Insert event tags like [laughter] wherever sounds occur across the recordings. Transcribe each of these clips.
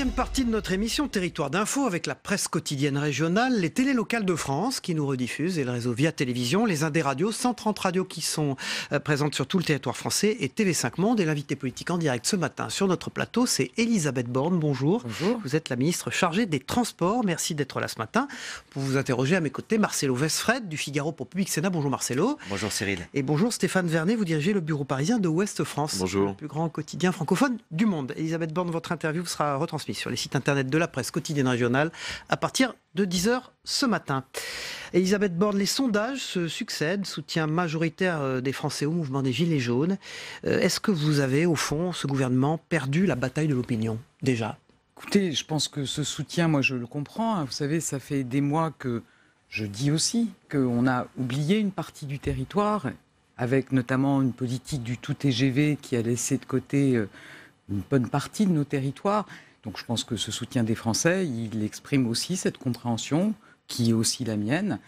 Deuxième partie de notre émission Territoire d'info avec la presse quotidienne régionale, les télés locales de France qui nous rediffusent et le réseau Via Télévision, les Indes Radios, 130 radios qui sont euh, présentes sur tout le territoire français et TV5 Monde. Et l'invité politique en direct ce matin sur notre plateau, c'est Elisabeth Borne. Bonjour. Bonjour. Vous êtes la ministre chargée des Transports. Merci d'être là ce matin. Pour vous interroger à mes côtés, Marcelo Westfred du Figaro pour Public Sénat. Bonjour Marcelo. Bonjour Cyril. Et bonjour Stéphane Vernet, vous dirigez le bureau parisien de Ouest France. Bonjour. Le plus grand quotidien francophone du monde. Elisabeth Borne, votre interview sera retransmise sur les sites internet de la presse quotidienne régionale à partir de 10h ce matin. Elisabeth Borne, les sondages se succèdent, soutien majoritaire euh, des Français au mouvement des Gilets jaunes. Euh, est-ce que vous avez, au fond, ce gouvernement perdu la bataille de l'opinion, déjà Écoutez, je pense que ce soutien, moi je le comprends. Hein. Vous savez, ça fait des mois que je dis aussi qu'on a oublié une partie du territoire, avec notamment une politique du tout TGV qui a laissé de côté euh, une bonne partie de nos territoires. Donc je pense que ce soutien des Français, il exprime aussi cette compréhension, qui est aussi la mienne,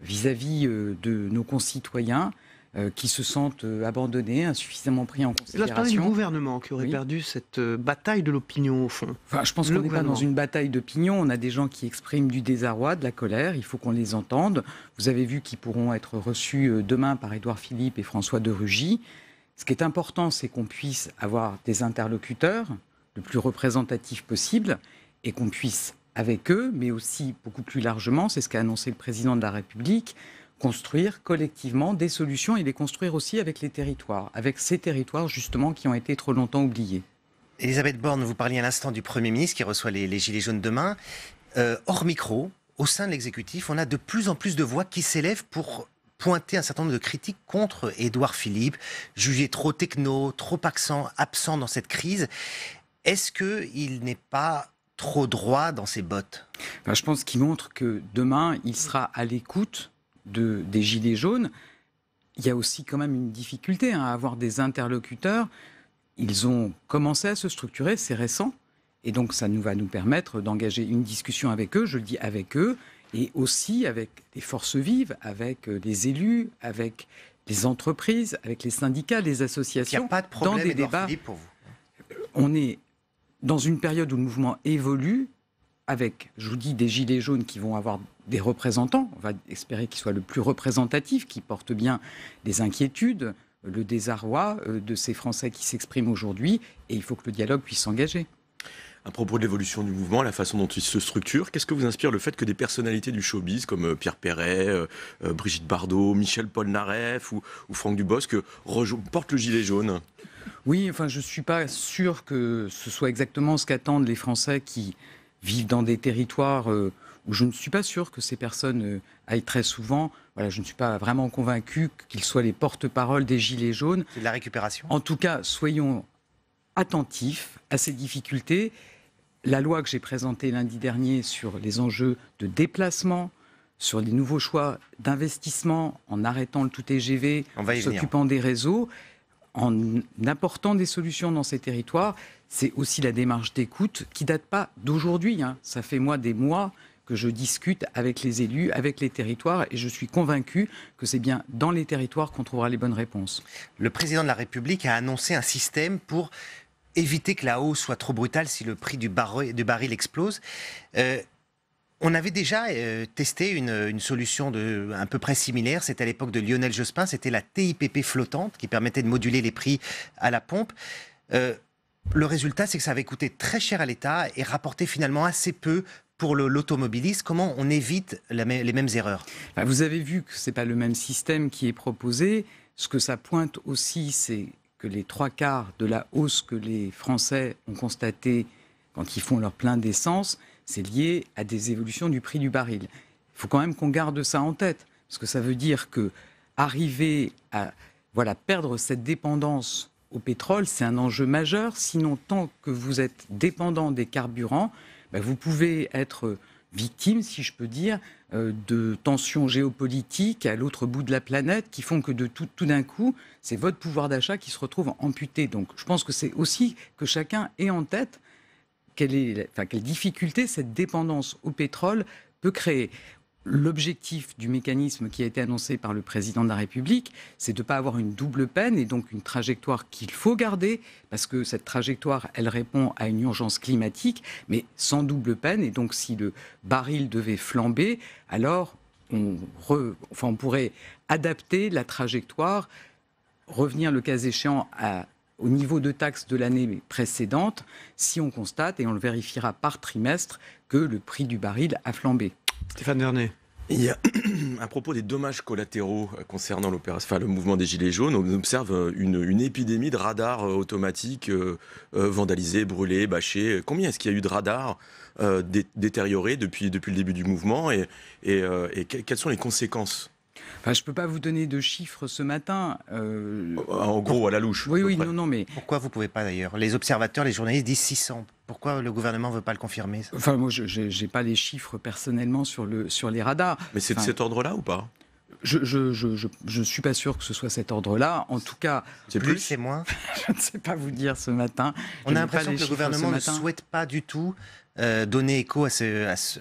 vis-à-vis euh, de nos concitoyens euh, qui se sentent euh, abandonnés, insuffisamment pris en considération. Là, je du gouvernement qui aurait perdu cette bataille de l'opinion, au fond. je pense qu'on n'est pas dans une bataille d'opinion. On a des gens qui expriment du désarroi, de la colère. Il faut qu'on les entende. Vous avez vu qu'ils pourront être reçus demain par Édouard Philippe et François de Rugy. Ce qui est important, c'est qu'on puisse avoir des interlocuteurs le plus représentatif possible et qu'on puisse, avec eux, mais aussi beaucoup plus largement, c'est ce qu'a annoncé le président de la République, construire collectivement des solutions et les construire aussi avec les territoires, avec ces territoires justement qui ont été trop longtemps oubliés. Elisabeth Borne, vous parliez à l'instant du Premier ministre qui reçoit les, Gilets jaunes demain. Euh, hors micro, au sein de l'exécutif, on a de plus en plus de voix qui s'élèvent pour pointer un certain nombre de critiques contre Édouard Philippe, jugé trop techno, trop accent, absent dans cette crise. Est-ce qu'il n'est pas trop droit dans ses bottes ben, Je pense qu'il montre que demain, il sera à l'écoute de, des Gilets jaunes. Il y a aussi quand même une difficulté hein, à avoir des interlocuteurs. Ils ont commencé à se structurer, c'est récent. Et donc, ça nous va nous permettre d'engager une discussion avec eux, je le dis avec eux, et aussi avec les forces vives, avec euh, les élus, avec les entreprises, avec les syndicats, les associations. Il n'y a pas de problème, dans des débats. pour vous. On est dans une période où le mouvement évolue, avec, je vous dis, des gilets jaunes qui vont avoir des représentants, on va espérer qu'ils soient le plus représentatif, qui portent bien des inquiétudes, le désarroi euh, de ces Français qui s'expriment aujourd'hui, et il faut que le dialogue puisse s'engager à propos de l'évolution du mouvement, la façon dont il se structure. Qu'est-ce que vous inspire le fait que des personnalités du showbiz comme euh, Pierre Perret, euh, euh, Brigitte Bardot, Michel Polnareff ou, ou Franck Dubosc portent le gilet jaune Oui, enfin, je ne suis pas sûr que ce soit exactement ce qu'attendent les Français qui vivent dans des territoires où je ne suis pas sûr que ces personnes aillent très souvent. Voilà, je ne suis pas vraiment convaincu qu'ils soient les porte-parole des Gilets jaunes. C'est de la récupération. En tout cas, soyons attentifs à ces difficultés la loi que j'ai présentée lundi dernier sur les enjeux de déplacement, sur les nouveaux choix d'investissement, en arrêtant le tout TGV, en s'occupant des réseaux, en apportant des solutions dans ces territoires, c'est aussi la démarche d'écoute qui date pas d'aujourd'hui. Hein. Ça fait moi des mois que je discute avec les élus, avec les territoires, et je suis convaincu que c'est bien dans les territoires qu'on trouvera les bonnes réponses. Le président de la République a annoncé un système pour éviter que la hausse soit trop brutale si le prix du, baril, baril explose. Euh, on avait déjà euh, testé une, solution de, à peu près similaire. C'était à l'époque de Lionel Jospin. C'était la TIPP flottante qui permettait de moduler les prix à la pompe. Euh, le résultat, c'est que ça avait coûté très cher à l'État et rapporté finalement assez peu pour l'automobiliste, comment on évite les mêmes erreurs bah, Vous avez vu que ce n'est pas le même système qui est proposé. Ce que ça pointe aussi, c'est que les trois quarts de la hausse que les Français ont constatée quand ils font leur plein d'essence, c'est lié à des évolutions du prix du baril. Il faut quand même qu'on garde ça en tête, parce que ça veut dire que arriver à voilà, perdre cette dépendance au pétrole, c'est un enjeu majeur. Sinon, tant que vous êtes dépendant des carburants, ben, vous pouvez être victimes, si je peux dire, euh, de tensions géopolitiques à l'autre bout de la planète qui font que de tout, tout d'un coup, c'est votre pouvoir d'achat qui se retrouve amputé. Donc je pense que c'est aussi que chacun ait en tête quelle, est, quelle difficulté cette dépendance au pétrole peut créer. L'objectif du mécanisme qui a été annoncé par le président de la République, c'est de ne pas avoir une double peine et donc une trajectoire qu'il faut garder, parce que cette trajectoire, elle répond à une urgence climatique, mais sans double peine. Et donc si le baril devait flamber, alors on, pourrait adapter la trajectoire, revenir le cas échéant au niveau de taxes de l'année précédente si on constate, et on le vérifiera par trimestre, que le prix du baril a flambé. Stéphane Vernet. [clears throat] à propos des dommages collatéraux euh, concernant l'opération, le mouvement des Gilets jaunes, on observe euh, une, épidémie de radars euh, automatiques vandalisés, brûlés, bâchés. Combien est-ce qu'il y a eu de radars détériorés depuis, depuis le début du mouvement et, et, quelles sont les conséquences je ne peux pas vous donner de chiffres ce matin. Euh, en gros, à la louche. Oui, oui, non, non, mais. Pourquoi vous ne pouvez pas d'ailleurs Les observateurs, les journalistes disent 600. Pourquoi le gouvernement ne veut pas le confirmer Enfin, moi, je n'ai pas les chiffres personnellement sur, le, sur les radars. Mais c'est de cet ordre-là ou pas je ne suis pas sûr que ce soit cet ordre-là. En tout cas, plus, c'est moins. [laughs] je ne sais pas vous dire ce matin. On a l'impression que le gouvernement ne souhaite pas du tout euh, donner écho à ce,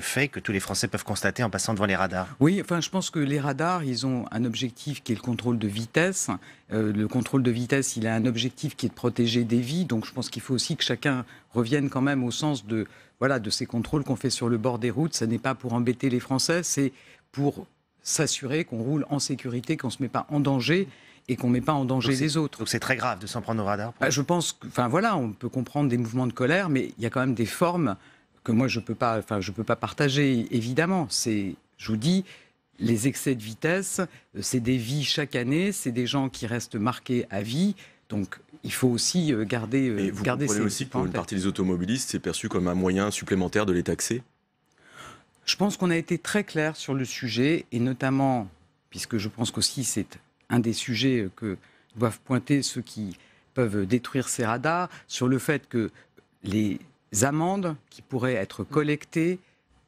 fait que tous les Français peuvent constater en passant devant les radars Oui, enfin, je pense que les radars, ils ont un objectif qui est le contrôle de vitesse. Euh, le contrôle de vitesse, il a un objectif qui est de protéger des vies. Donc, je pense qu'il faut aussi que chacun revienne quand même au sens de, voilà, de ces contrôles qu'on fait sur le bord des routes. Ce n'est pas pour embêter les Français, c'est pour s'assurer qu'on roule en sécurité, qu'on ne se met pas en danger et qu'on ne met pas en danger les autres. Donc c'est très grave de s'en prendre au radar. Bah, je pense, que, enfin voilà, on peut comprendre des mouvements de colère, mais il y a quand même des formes que moi je peux pas, enfin je peux pas partager. Évidemment, c'est, je vous dis, les excès de vitesse, c'est des vies chaque année, c'est des gens qui restent marqués à vie. Donc il faut aussi euh, garder. Et euh, vous garder aussi que pour une partie des automobilistes, c'est perçu comme un moyen supplémentaire de les taxer. Je pense qu'on a été très clair sur le sujet et notamment puisque je pense qu'aussi c'est un des sujets que doivent pointer ceux qui peuvent détruire ces radars, sur le fait que les amendes qui pourraient être collectées,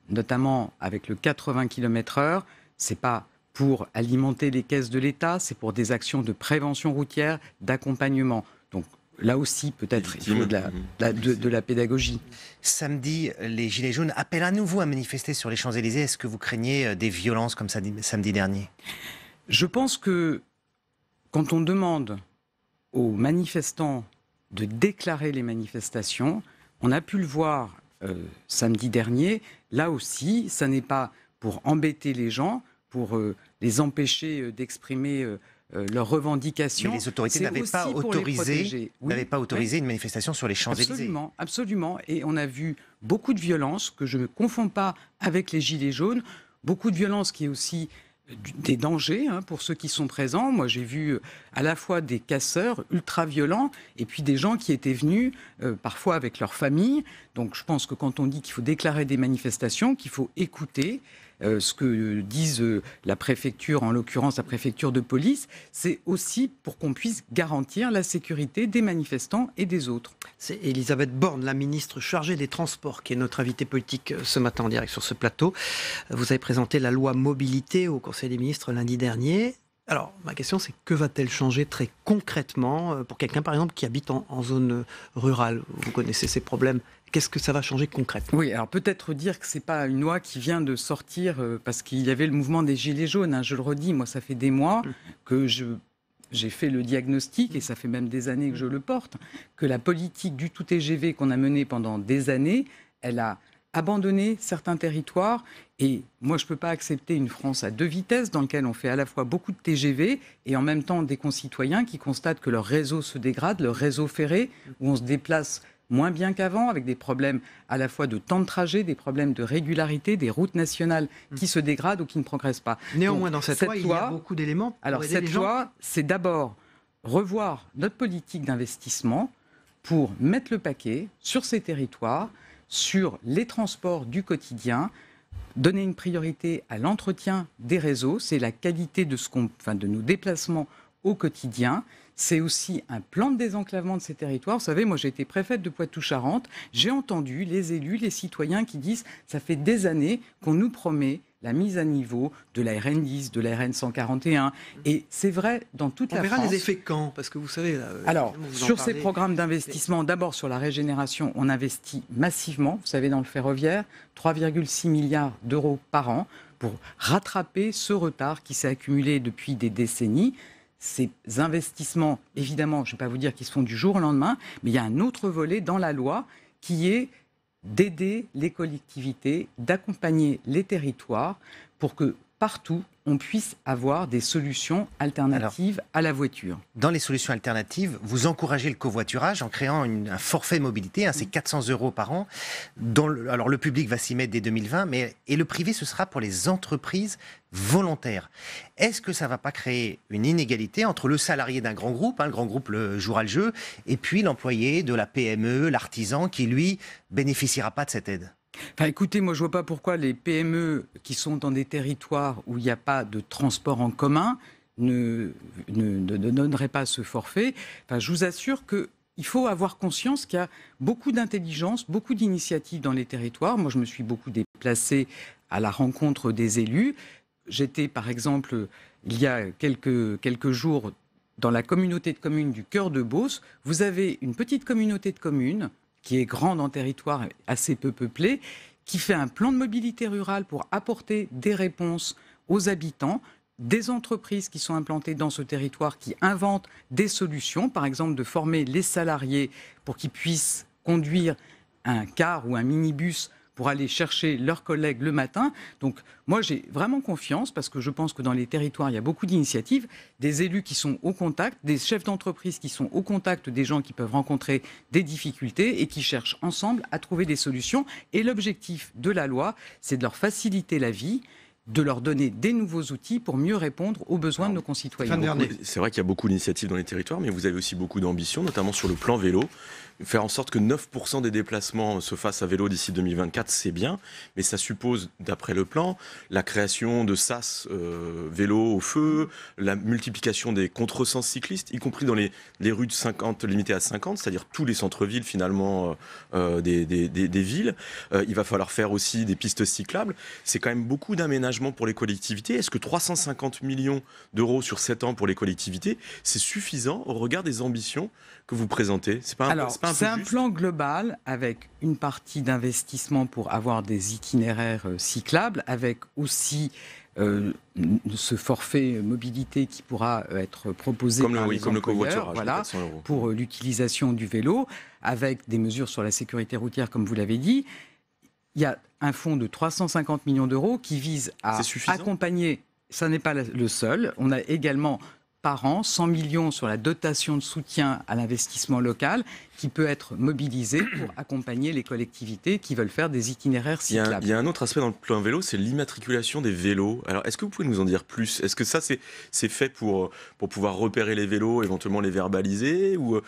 notamment avec le 80 km/h, c'est pas pour alimenter les caisses de l'État, c'est pour des actions de prévention routière, d'accompagnement. Donc là aussi, peut-être, il faut de la, de, la, pédagogie. Samedi, les Gilets jaunes appellent à nouveau à manifester sur les Champs-Élysées. Est-ce que vous craignez euh, des violences comme samedi dernier Je pense que quand on demande aux manifestants de déclarer les manifestations, on a pu le voir euh, samedi dernier, là aussi, ça n'est pas pour embêter les gens, pour euh, les empêcher euh, d'exprimer leurs revendications. Mais les autorités n'avaient pas, autorisé, pas autorisé une manifestation sur les Champs-Élysées. Absolument, absolument. Et on a vu beaucoup de violence, que je ne confonds pas avec les Gilets jaunes, beaucoup de violence qui est aussi des dangers hein, pour ceux qui sont présents. Moi, j'ai vu euh, à la fois des casseurs ultra violents et puis des gens qui étaient venus euh, parfois avec leur famille. Donc, je pense que quand on dit qu'il faut déclarer des manifestations, qu'il faut écouter, euh, ce que euh, disent euh, la préfecture, en l'occurrence la préfecture de police, c'est aussi pour qu'on puisse garantir la sécurité des manifestants et des autres. C'est Elisabeth Borne, la ministre chargée des Transports, qui est notre invitée politique ce matin en direct sur ce plateau. Vous avez présenté la loi mobilité au Conseil des ministres lundi dernier. Alors, ma question, c'est que va-t-elle changer très concrètement euh, pour quelqu'un, par exemple, qui habite en, zone euh, rurale Vous connaissez ces problèmes Qu'est-ce que ça va changer concrètement Oui, alors peut-être dire que ce n'est pas une loi qui vient de sortir euh, parce qu'il y avait le mouvement des Gilets jaunes. Hein, je le redis, moi, ça fait des mois mmh. que je j'ai fait le diagnostic, et ça fait même des années que je le porte, que la politique du tout TGV qu'on a menée pendant des années, elle a abandonner certains territoires. Et moi, je ne peux pas accepter une France à deux vitesses dans laquelle on fait à la fois beaucoup de TGV et en même temps des concitoyens qui constatent que leur réseau se dégrade, leur réseau ferré, où on se déplace moins bien qu'avant, avec des problèmes à la fois de temps de trajet, des problèmes de régularité, des routes nationales hmm. qui se dégradent ou qui ne progressent pas. Néanmoins, dans cette, loi, il y a beaucoup d'éléments. Alors, cette loi, c'est d'abord revoir notre politique d'investissement pour mettre le paquet sur ces territoires sur les transports du quotidien, donner une priorité à l'entretien des réseaux, c'est la qualité de, ce enfin, de nos déplacements au quotidien. C'est aussi un plan de désenclavement de ces territoires. Vous savez, moi j'ai été préfète de Poitou-Charentes, j'ai entendu les élus, les citoyens qui disent ça fait des années qu'on nous promet la mise à niveau de la RN 10, de la RN 141. Et c'est vrai dans toute la France. On verra les effets quand Parce que vous savez. Euh, Alors, sur ces programmes d'investissement, d'abord sur la régénération, on investit massivement, vous savez, dans le ferroviaire, 3,6 milliards d'euros par an pour rattraper ce retard qui s'est accumulé depuis des décennies ces investissements, évidemment, je ne vais pas vous dire qu'ils se font du jour au lendemain, mais il y a un autre volet dans la loi qui est d'aider les collectivités, d'accompagner les territoires pour que partout on puisse avoir des solutions alternatives à la voiture. Dans les solutions alternatives, vous encouragez le covoiturage en créant un forfait mobilité, hein, c'est 400 mm. euros par an. dont le, alors le public va s'y mettre dès 2020, mais et le privé ce sera pour les entreprises volontaires. Est-ce que ça ne va pas créer une inégalité entre le salarié d'un grand groupe, hein, le grand groupe le jouera le jeu, et puis l'employé de la PME, l'artisan qui lui bénéficiera pas de cette aide Enfin, écoutez, moi, je ne vois pas pourquoi les PME qui sont dans des territoires où il n'y a pas de transport en commun ne, donneraient pas ce forfait. je vous assure qu'il faut avoir conscience qu'il y a beaucoup d'intelligence, beaucoup d'initiatives dans les territoires. Moi, je me suis beaucoup déplacée à la rencontre des élus. J'étais, par exemple, il y a quelques, quelques jours, dans la communauté de communes du cœur de Beauce. Vous avez une petite communauté de communes qui est grande en territoire assez peu peuplé, qui fait un plan de mobilité rurale pour apporter des réponses aux habitants, des entreprises qui sont implantées dans ce territoire, qui inventent des solutions, par exemple de former les salariés pour qu'ils puissent conduire un car ou un minibus pour aller chercher leurs collègues le matin. Donc moi, j'ai vraiment confiance parce que je pense que dans les territoires, il y a beaucoup d'initiatives, des élus qui sont au contact, des chefs d'entreprise qui sont au contact des gens qui peuvent rencontrer des difficultés et qui cherchent ensemble à trouver des solutions. Et l'objectif de la loi, c'est de leur faciliter la vie de leur donner des nouveaux outils pour mieux répondre aux besoins de nos concitoyens. C'est vrai qu'il y a beaucoup d'initiatives dans les territoires, mais vous avez aussi beaucoup d'ambition, notamment sur le plan vélo faire en sorte que 9% des déplacements se fassent à vélo d'ici 2024, c'est bien, mais ça suppose, d'après le plan, la création de SAS euh, vélo au feu, la multiplication des contresens cyclistes, y compris dans les, les rues de 50 limitées à 50, c'est-à-dire tous les centres-villes finalement euh, euh, des, des, des, villes. il va falloir faire aussi des pistes cyclables. C'est quand même beaucoup d'aménagements pour les collectivités. Est-ce que 350 millions d'euros sur 7 ans pour les collectivités, c'est suffisant au regard des ambitions que vous présentez C'est pas, pas c'est un plan global avec une partie d'investissement pour avoir des itinéraires euh, cyclables, avec aussi euh, ce forfait mobilité qui pourra euh, être proposé comme le, comme voilà, pour l'utilisation du vélo, avec des mesures sur la sécurité routière, comme vous l'avez dit. Il y a un fonds de 350 millions d'euros qui vise à accompagner. Ça n'est pas le seul. On a également par an, 100 millions sur la dotation de soutien à l'investissement local qui peut être mobilisé pour [clears throat] accompagner les collectivités qui veulent faire des itinéraires cyclables. Il y a, un autre aspect dans le plan vélo, c'est l'immatriculation des vélos. Alors, est-ce que vous pouvez nous en dire plus Est-ce que ça, c'est fait pour, pour pouvoir repérer les vélos, éventuellement les verbaliser Ou,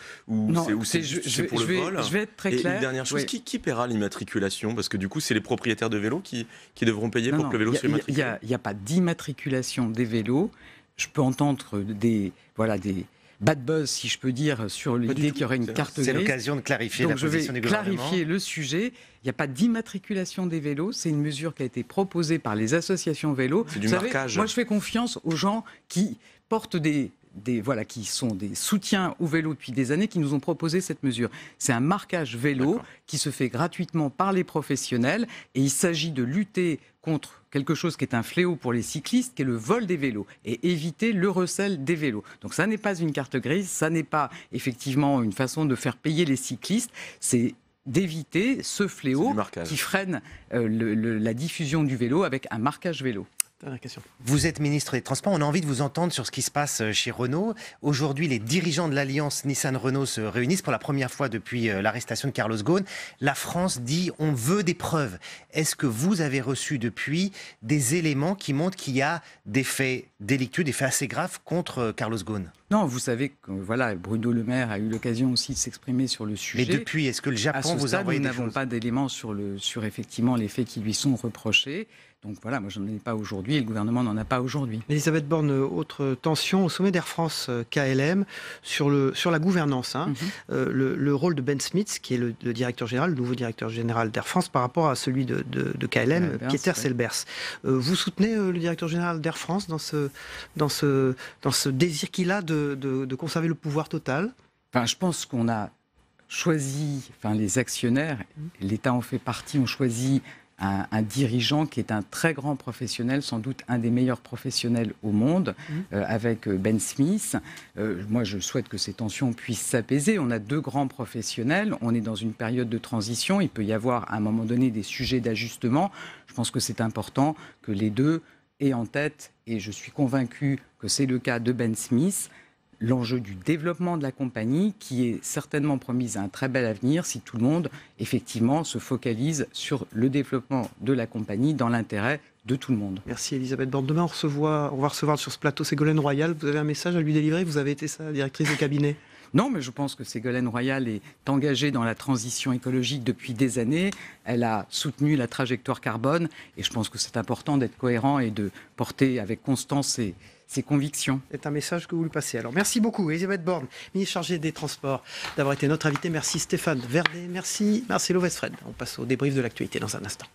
c'est pour le vais, vol Je vais être très clair. Et une dernière chose, qui, qui, paiera l'immatriculation Parce que du coup, c'est les propriétaires de vélos qui, devront payer pour que le vélo soit immatriculé. Il n'y a pas d'immatriculation des vélos je peux entendre des, voilà, des bad buzz, si je peux dire, sur l'idée qu'il y aurait une carte grise. C'est l'occasion de clarifier la position du gouvernement. Je vais clarifier le sujet. Il n'y a pas d'immatriculation des vélos. C'est une mesure qui a été proposée par les associations vélos. C'est du marquage. moi, je fais confiance aux gens qui portent des voilà, qui sont des soutiens au vélo depuis des années, qui nous ont proposé cette mesure. C'est un marquage vélo qui se fait gratuitement par les professionnels et il s'agit de lutter contre quelque chose qui est un fléau pour les cyclistes, qui est le vol des vélos, et éviter le recel des vélos. Donc ça n'est pas une carte grise, ça n'est pas effectivement une façon de faire payer les cyclistes, c'est d'éviter ce fléau qui freine euh, la diffusion du vélo avec un marquage vélo. Vous êtes ministre des Transports. On a envie de vous entendre sur ce qui se passe euh, chez Renault. Aujourd'hui, les dirigeants de l'alliance Nissan-Renault se réunissent pour la première fois depuis euh, l'arrestation de Carlos Ghosn. La France dit on veut des preuves. Est-ce que vous avez reçu depuis des éléments qui montrent qu'il y a des faits délictueux, des faits assez graves contre euh, Carlos Ghosn Non, vous savez que voilà, Bruno Le Maire a eu l'occasion aussi de s'exprimer sur le sujet. Mais depuis, est-ce que le Japon vous a envoyé n'avons pas d'éléments sur, le, sur effectivement les faits qui lui sont reprochés. Donc voilà, moi je n'en ai pas aujourd'hui, le gouvernement n'en a pas aujourd'hui. Elisabeth Borne, euh, autre tension au sommet d'Air France euh, KLM sur, le, sur la gouvernance. Hein. Mhm. Euh, le, rôle de Ben Smith, qui est le, directeur général, le nouveau directeur général d'Air France, par rapport à celui de, KLM, Pieter Selbers. vous soutenez le directeur général d'Air France dans ce, dans ce, dans ce désir qu'il a de, de, conserver le pouvoir total enfin, Je pense qu'on a choisi, enfin, les actionnaires, mhm. l'État en fait partie, ont choisi un, dirigeant qui est un très grand professionnel, sans doute un des meilleurs professionnels au monde, mmh. euh, avec euh, Ben Smith. Euh, moi, je souhaite que ces tensions puissent s'apaiser. On a deux grands professionnels. On est dans une période de transition. Il peut y avoir à un moment donné des sujets d'ajustement. Je pense que c'est important que les deux aient en tête, et je suis convaincu que c'est le cas de Ben Smith, l'enjeu du développement de la compagnie qui est certainement promise à un très bel avenir si tout le monde, effectivement, se focalise sur le développement de la compagnie dans l'intérêt de tout le monde. Merci Elisabeth Borne. Demain, on, on va recevoir sur ce plateau Ségolène Royal. Vous avez un message à lui délivrer Vous avez été sa directrice de cabinet [laughs] Non, mais je pense que Ségolène Royal est engagée dans la transition écologique depuis des années. Elle a soutenu la trajectoire carbone et je pense que c'est important d'être cohérent et de porter avec constance et, ses convictions. C'est un message que vous lui passez. Alors merci beaucoup Elisabeth Borne, ministre chargée des Transports, d'avoir été notre invitée. Merci Stéphane Verdet, merci Marcelo Westfred. On passe au débrief de l'actualité dans un instant.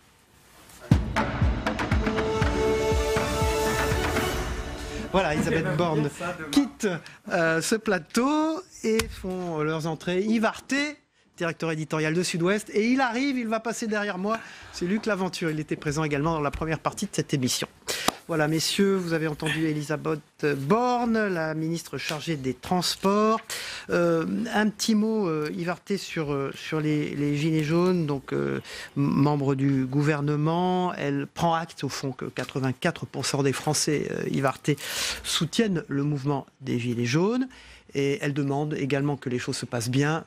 Voilà, Elisabeth [laughs] Borne quitte euh, ce plateau et font leurs entrées Yves directeur éditorial de Sud-Ouest. Et il arrive, il va passer derrière moi. C'est Luc Laventure. Il était présent également dans la première partie de cette émission. Voilà, messieurs, vous avez entendu Elisabeth euh, Borne, la ministre chargée des Transports. Euh, un petit mot, Yvarté, euh, sur, sur les, les, Gilets jaunes, donc membre du gouvernement. Elle prend acte, au fond, que 84% des Français, Yvarté, soutiennent le mouvement des Gilets jaunes. Et elle demande également que les choses se passent bien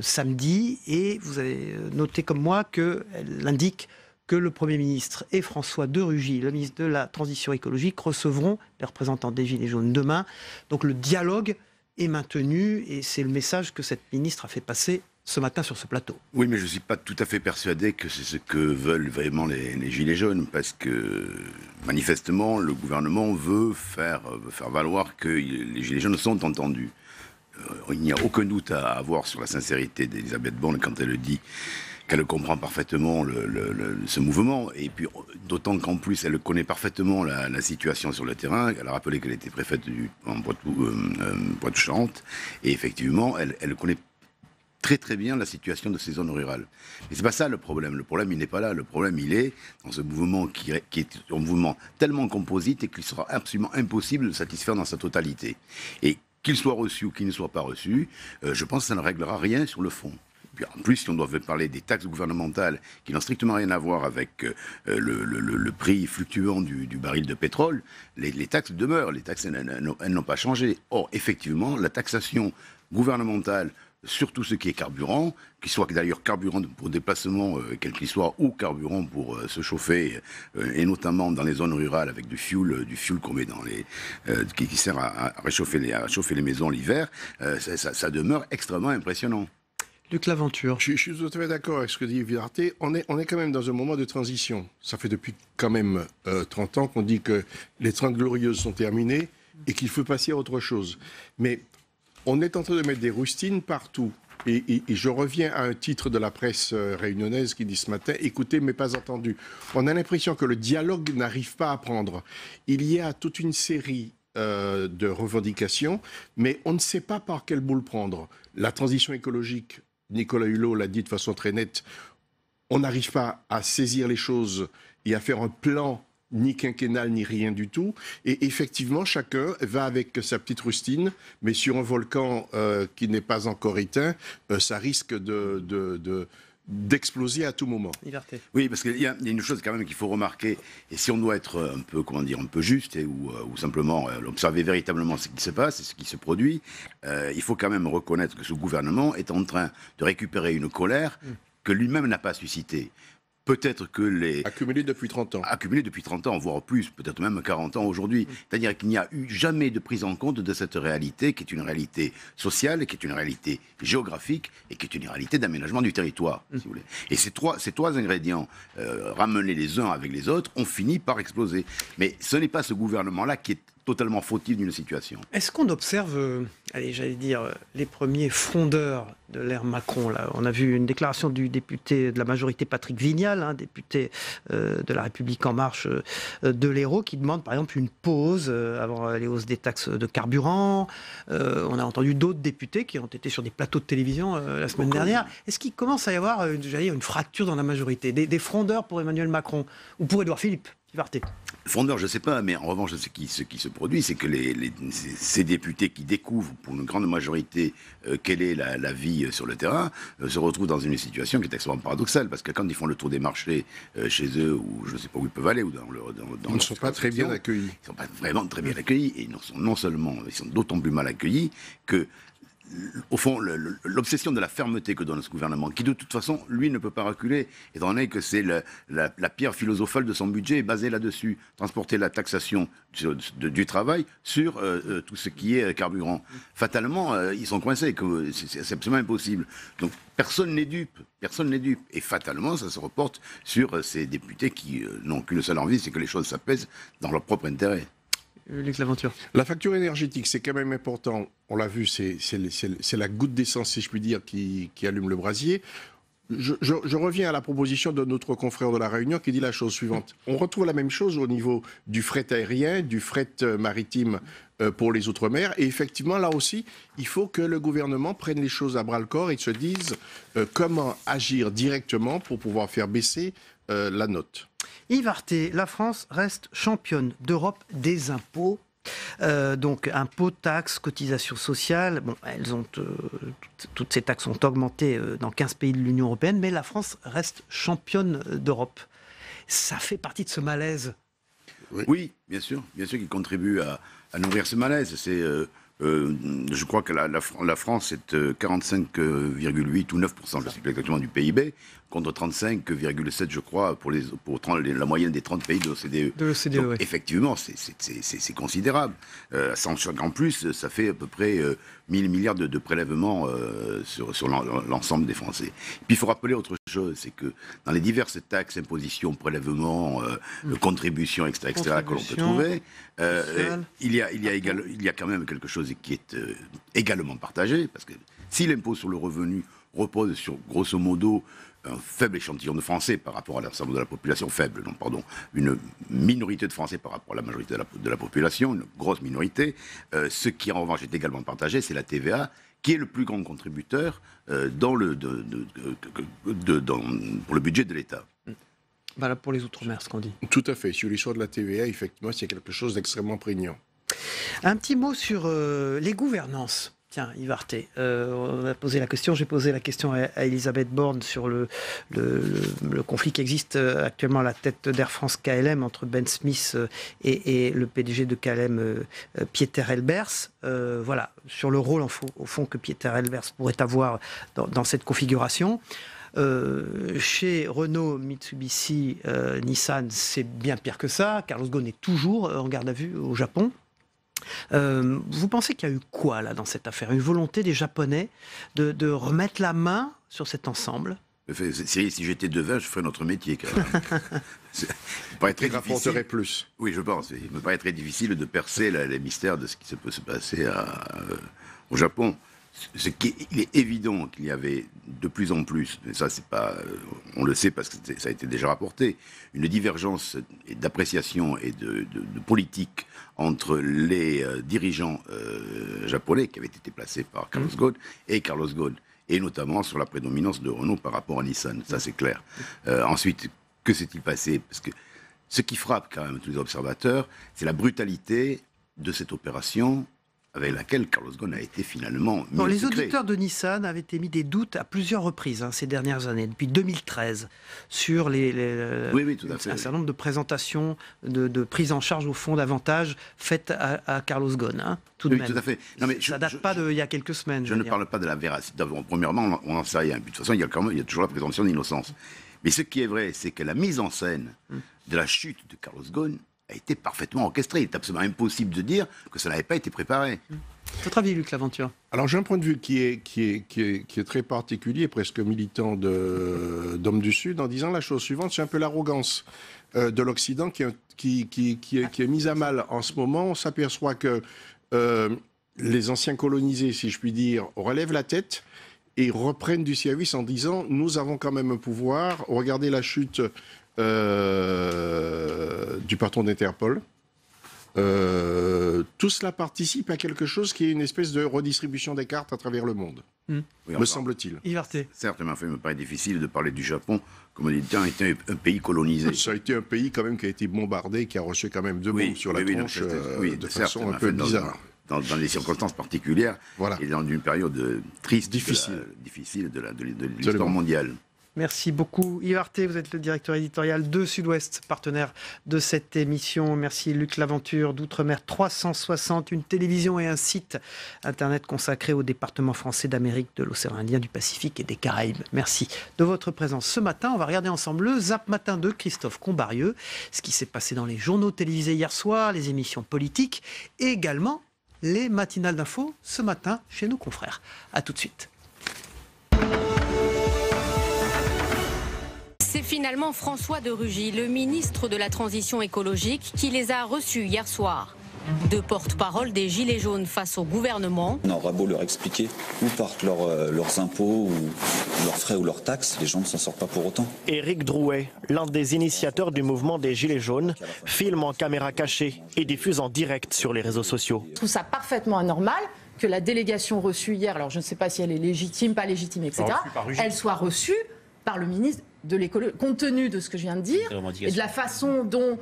samedi. Et vous avez noté comme moi qu'elle indique que le Premier ministre et François de Rugy, le ministre de la Transition écologique, recevront les représentants des Gilets jaunes demain. Donc le dialogue est maintenu et c'est le message que cette ministre a fait passer ce matin sur ce plateau. Oui, mais je ne suis pas tout à fait persuadé que c'est ce que veulent vraiment les, Gilets jaunes, parce que manifestement, le gouvernement veut faire, valoir que les Gilets jaunes sont entendus. Euh, il n'y a aucun doute à avoir sur la sincérité d'Elisabeth Borne quand elle le dit qu'elle comprend parfaitement ce mouvement, et puis d'autant qu'en plus elle connaît parfaitement la, situation sur le terrain. Elle a rappelé qu'elle était préfète en poitou euh, euh, et effectivement, elle, connaît très très bien la situation de ces zones rurales. Mais c'est pas ça le problème. Le problème, il n'est pas là. Le problème, il est dans ce mouvement qui, est un mouvement tellement composite et qu'il sera absolument impossible de satisfaire dans sa totalité. Et qu'il soit reçu ou qu'il ne soit pas reçu, euh, je pense que ça ne réglera rien sur le fond. Puis en plus, si on doit parler des taxes gouvernementales qui n'ont strictement rien à voir avec euh, le, prix fluctuant du, baril de pétrole, les, taxes demeurent, les taxes elles n'ont pas changé. Or, effectivement, la taxation gouvernementale sur tout ce qui est carburant, qu'il soit d'ailleurs carburant pour déplacement, euh, quel qu'il soit, ou carburant pour euh, se chauffer, et notamment dans les zones rurales avec du fuel, du fuel qu'on met dans les, qui, sert à, réchauffer les, chauffer les maisons l'hiver, ça demeure extrêmement impressionnant. Luc Laventure. Je, suis tout à fait d'accord avec ce que dit Villarté. On est, on est quand même dans un moment de transition. Ça fait depuis quand même 30 euh, ans qu'on dit que les 30 glorieuses sont terminées et qu'il faut passer à autre chose. Mais on est en train de mettre des rustines partout. Et, je reviens à un titre de la presse euh, réunionnaise qui dit ce matin écoutez, mais pas entendu. On a l'impression que le dialogue n'arrive pas à prendre. Il y a toute une série euh, de revendications, mais on ne sait pas par quel bout le prendre. La transition écologique, Nicolas Hulot l'a dit de façon très nette, on n'arrive pas à saisir les choses et à faire un plan ni quinquennal, ni rien du tout. Et effectivement, chacun va avec sa petite rustine, mais sur un volcan euh, qui n'est pas encore éteint, euh, ça risque de d'exploser à tout moment. Oui, parce qu'il y, a une chose quand même qu'il faut remarquer, et si on doit être euh, un peu, comment dire, un peu juste, euh, ou, simplement euh, observer véritablement ce qui se passe et ce qui se produit, il faut quand même reconnaître que ce gouvernement est en train de récupérer une colère mm. que lui-même n'a pas suscitée. Peut-être que les. Accumulés depuis 30 ans. Accumulés depuis 30 ans, voire plus, peut-être même 40 ans aujourd'hui. Mm. C'est-à-dire qu'il n'y a eu jamais de prise en compte de cette réalité, qui est une réalité sociale, qui est une réalité géographique et qui est une réalité d'aménagement du territoire, mm. si vous voulez. Et ces trois, ces trois ingrédients, euh, ramenés les uns avec les autres, ont fini par exploser. Mais ce n'est pas ce gouvernement-là qui est totalement fautif d'une situation. Est-ce qu'on observe, euh, allez, j'allais dire, euh, les premiers frondeurs de l'ère Macron là On a vu une déclaration du député de la majorité Patrick Vignal, hein, député euh, de La République En Marche de l'Hérault, qui demande par exemple une pause avant les hausses des taxes de carburant. on a entendu d'autres députés qui ont été sur des plateaux de télévision la semaine dernière. Est-ce qu'il commence à y avoir, j'allais dire, une fracture dans la majorité des, des frondeurs pour Emmanuel Macron ou pour Édouard Philippe Fondeur, je ne sais pas, mais en revanche, ce qui, se produit, c'est que ces députés qui découvrent pour une grande majorité euh, quelle est la, vie euh, sur le terrain euh, se retrouvent dans une situation qui est extrêmement paradoxale, parce que quand ils font le tour des marchés chez eux, ou je ne sais pas où ils peuvent aller, ou dans ils ne sont pas très bien accueillis. Ils ne sont pas vraiment très bien accueillis, et sont non seulement ils sont d'autant plus mal accueillis que au fond, l'obsession de la fermeté que donne ce gouvernement, qui de toute façon, lui, ne peut pas reculer, étant donné que c'est la, pierre philosophale de son budget est basée là-dessus, transporter la taxation du, travail sur euh, euh, tout ce qui est euh, carburant. Fatalement, ils sont coincés, c'est absolument impossible. Donc personne n'est dupe, personne n'est dupe. Et fatalement, ça se reporte sur ces députés qui n'ont qu'une seule envie, c'est que les choses s'apaisent dans leur propre intérêt. La facture énergétique, c'est quand même important. On l'a vu, c'est la goutte d'essence, si je puis dire, qui, allume le brasier. Je, je, reviens à la proposition de notre confrère de la Réunion qui dit la chose suivante. On retrouve la même chose au niveau du fret aérien, du fret euh, maritime euh, pour les Outre-mer. Et effectivement, là aussi, il faut que le gouvernement prenne les choses à bras le corps et se dise euh, comment agir directement pour pouvoir faire baisser euh, la note. Yves la France reste championne d'Europe des impôts. Euh, donc impôts, taxes, cotisations sociales, bon, elles ont, euh, toutes ces taxes ont augmenté dans 15 pays de l'Union européenne, mais la France reste championne d'Europe. Ça fait partie de ce malaise. Oui, bien sûr, bien sûr qu'il contribue à, à, nourrir ce malaise. C'est euh, je crois que la, la, France est 45,8 euh, ou 9 du PIB, contre 35,7 je crois pour, les, la moyenne des 30 pays de l'OCDE. E. E, effectivement, c'est considérable. sans euh, en plus, ça fait à peu près 1000 milliards de, prélèvements sur, sur l'ensemble des Français. puis il faut rappeler autre chose, c'est que dans les diverses taxes, impositions, prélèvements, mm. contributions, etc., etc., que l'on peut trouver, il, y il, il y a quand même quelque chose et qui est euh, également partagée, parce que si l'impôt sur le revenu repose sur, grosso modo, un faible échantillon de Français par rapport à l'ensemble de la population, faible, non, pardon, une minorité de Français par rapport à la majorité de la, population, une grosse minorité, euh, ce qui en revanche est également partagé, c'est la TVA qui est le plus grand contributeur euh, dans pour le budget de l'État. Voilà pour les Outre-mer, ce qu'on dit. Tout à fait. Sur l'histoire de la TVA, effectivement, c'est quelque chose d'extrêmement prégnant. Un petit mot sur euh, les gouvernances. Tiens, Yvarté, euh, on a posé la question, j'ai posé la question à, Elisabeth Borne sur le, conflit qui existe euh, actuellement à la tête d'Air France KLM entre Ben Smith et, le PDG de KLM, Pieter Elbers. voilà, sur le rôle au fond que Pieter Elbers pourrait avoir dans, cette configuration. chez Renault, Mitsubishi, Nissan, c'est bien pire que ça. Carlos Ghosn est toujours en garde à vue au Japon. Euh, vous pensez qu'il y a eu quoi là dans cette affaire Une volonté des Japonais de, remettre la main sur cet ensemble si, j'étais devin, je ferais notre métier quand même. [laughs] plus. Oui, je pense. Il me paraît très difficile de percer les mystères de ce qui se peut se passer euh, au Japon il est évident qu'il y avait de plus en plus, mais ça c'est pas, euh, on le sait parce que ça a été déjà rapporté, une divergence d'appréciation et de, politique entre les euh, dirigeants euh, japonais qui avaient été placés par Carlos mmh. Ghosn et Carlos Ghosn, et notamment sur la prédominance de Renault par rapport à Nissan, ça c'est clair. Mm. ensuite, que s'est-il passé Parce que ce qui frappe quand même tous les observateurs, c'est la brutalité de cette opération avec laquelle Carlos Ghosn a été finalement. les auditeurs de Nissan avaient émis des doutes à plusieurs reprises hein, ces dernières années, depuis 2013, sur les, un certain nombre de présentations, de, de prise en charge au fond davantage faites à, Carlos Ghosn. Hein, tout de même. tout à fait. ça je, date pas d'il y a quelques semaines. Je, ne parle pas de la véracité. Premièrement, on n'en sait rien. De toute façon, il y a, il y a toujours la présomption d'innocence. Mais ce qui est vrai, c'est que la mise en scène mm. de la chute de Carlos Ghosn été parfaitement orchestré. Il est absolument impossible de dire que ça n'avait pas été préparé. Mmh. Votre avis, Luc Laventure Alors j'ai un point de vue qui est, qui est, qui est, qui est très particulier, presque militant d'hommes du Sud, en disant la chose suivante, c'est un peu l'arrogance euh, de l'Occident qui, qui, qui, qui, est, mise à mal en ce moment. On s'aperçoit que euh, les anciens colonisés, si je puis dire, relèvent la tête et reprennent du service en disant nous avons quand même un pouvoir. Regardez la chute euh, du patron d'Interpol. Euh, tout cela participe à quelque chose qui est une espèce de redistribution des cartes à travers le monde, hmm. me semble-t-il. Certes, mais enfin, il me paraît difficile de parler du Japon comme on dit, était un, pays colonisé. Ça a été un pays quand même qui a été bombardé, qui a reçu quand même deux oui, bombes sur la oui, oui, euh, de façon un peu bizarre. Dans, des circonstances particulières et dans une période triste, difficile de l'histoire mondiale. Merci beaucoup. Yves vous êtes le directeur éditorial de Sud-Ouest, partenaire de cette émission. Merci Luc Laventure d'Outre-mer 360, une télévision et un site internet consacré au département français d'Amérique, de l'océan Indien, du Pacifique et des Caraïbes. Merci de votre présence. Ce matin, on va regarder ensemble le Zap Matin de Christophe Combarieux, ce qui s'est passé dans les journaux télévisés hier soir, les émissions politiques et également les matinales d'info ce matin chez nos confrères. A tout de suite. finalement François de Rugy, le ministre de la Transition écologique, qui les a reçus hier soir. Deux porte-parole des Gilets jaunes face au gouvernement. On aura beau leur expliquer où partent euh, leurs impôts, ou leurs frais ou leurs taxes, les gens ne s'en sortent pas pour autant. Éric Drouet, l'un des initiateurs du mouvement des Gilets jaunes, filme en caméra cachée et diffuse en direct sur les réseaux sociaux. Je trouve ça parfaitement anormal que la délégation reçue hier, alors je ne sais pas si elle est légitime, pas légitime, etc., elle soit reçue par le ministre de l'écologie, compte tenu de ce que je viens de dire, et de la façon dont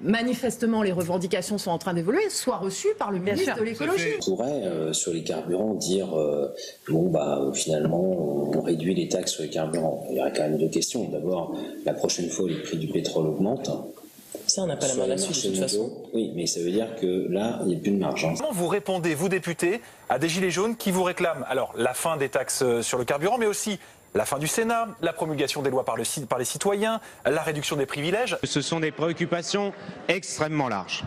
manifestement les revendications sont en train d'évoluer, soit reçues par le ministre de l'écologie. On pourrait euh, sur les carburants dire euh, bon bah finalement on réduit les taxes sur les carburants. Il y aurait quand même deux questions. D'abord, la prochaine fois les prix du pétrole augmentent. Ça, on n'a pas la main là de toute façon. Oui, mais ça veut dire que là, il n'y a plus de marge. Hein. Comment vous répondez, vous députés, à des Gilets jaunes qui vous réclament alors la fin des taxes euh, sur le carburant, mais aussi la fin du Sénat, la promulgation des lois par, les citoyens, la réduction des privilèges. Ce sont des préoccupations extrêmement larges,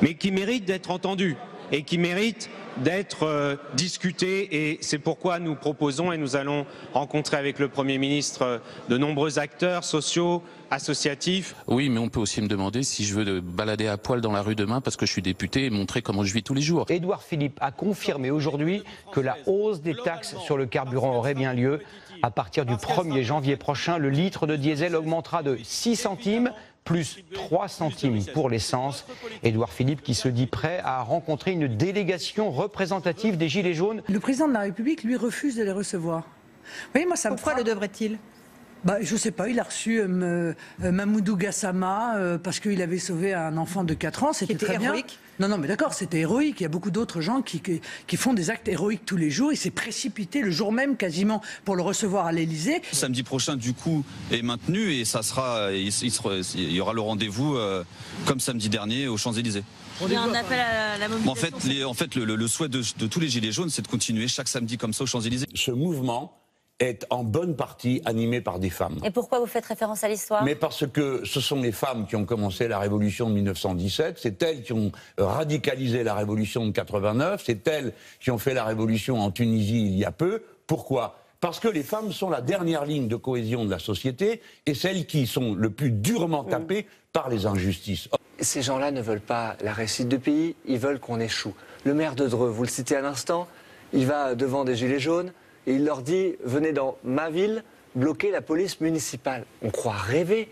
mais qui méritent d'être entendues et qui méritent d'être euh, discutés et c'est pourquoi nous proposons et nous allons rencontrer avec le Premier ministre euh, de nombreux acteurs sociaux, associatifs. Oui, mais on peut aussi me demander si je veux balader à poil dans la rue demain parce que je suis député et montrer comment je vis tous les jours. Édouard Philippe a confirmé aujourd'hui que la hausse des taxes sur le carburant aurait bien lieu. À partir du 1er janvier prochain, le litre de diesel augmentera de 6 centimes plus 3 centimes pour l'essence. Édouard Philippe qui se dit prêt à rencontrer une délégation représentative des Gilets jaunes. Le président de la République, lui, refuse de les recevoir. Voyez, moi, ça Pourquoi me le devrait-il bah, Je ne sais pas, il a reçu euh, euh Mamoudou Gassama euh, parce qu'il avait sauvé un enfant de 4 ans, c'était très héroïque. Non, non, mais d'accord, c'était héroïque. Il y a beaucoup d'autres gens qui, qui, font des actes héroïques tous les jours. Il s'est précipité le jour même quasiment pour le recevoir à l'Elysée. Samedi prochain, du coup, est maintenu et ça sera, il, il y aura le rendez-vous euh, comme samedi dernier aux Champs-Élysées. Il y a un appel à la mobilisation. En fait, en fait le, le, le souhait de, de tous les Gilets jaunes, c'est de continuer chaque samedi comme ça aux Champs-Élysées. Ce mouvement est en bonne partie animée par des femmes. Et pourquoi vous faites référence à l'histoire Mais parce que ce sont les femmes qui ont commencé la révolution de 1917, c'est elles qui ont radicalisé la révolution de 89, c'est elles qui ont fait la révolution en Tunisie il y a peu. Pourquoi parce que les femmes sont la dernière ligne de cohésion de la société et celles qui sont le plus durement mm. tapées par les injustices. Ces gens-là ne veulent pas la réussite du pays, ils veulent qu'on échoue. Le maire de Dreux, vous le citez à l'instant, il va devant des gilets jaunes, et il leur dit venez dans ma ville bloquez la police municipale. On croit rêver.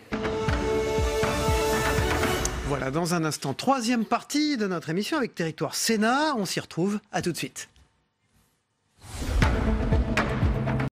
Voilà, dans un instant, troisième partie de notre émission avec Territoire Sénat. On s'y retrouve. À tout de suite.